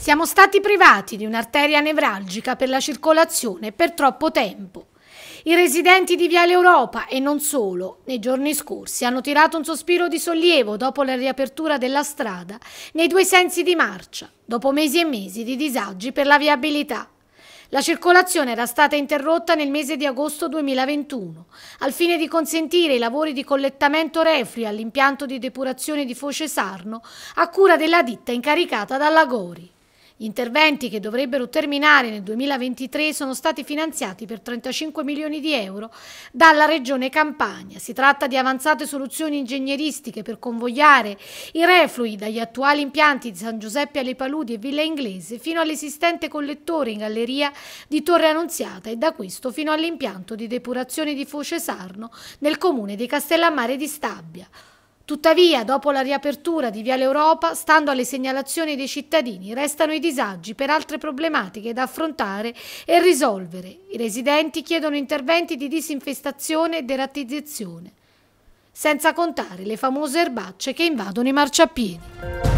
Siamo stati privati di un'arteria nevralgica per la circolazione per troppo tempo. I residenti di Viale Europa e non solo, nei giorni scorsi, hanno tirato un sospiro di sollievo dopo la riapertura della strada nei due sensi di marcia, dopo mesi e mesi di disagi per la viabilità. La circolazione era stata interrotta nel mese di agosto 2021 al fine di consentire i lavori di collettamento reflui all'impianto di depurazione di Foce Sarno a cura della ditta incaricata dalla Gori. Gli interventi che dovrebbero terminare nel 2023 sono stati finanziati per 35 milioni di euro dalla Regione Campania. Si tratta di avanzate soluzioni ingegneristiche per convogliare i reflui dagli attuali impianti di San Giuseppe alle Paludi e Villa Inglese fino all'esistente collettore in galleria di Torre Annunziata e da questo fino all'impianto di depurazione di Foce Sarno nel comune di Castellammare di Stabia. Tuttavia, dopo la riapertura di Viale Europa, stando alle segnalazioni dei cittadini, restano i disagi per altre problematiche da affrontare e risolvere. I residenti chiedono interventi di disinfestazione e derattizzazione, senza contare le famose erbacce che invadono i marciapiedi.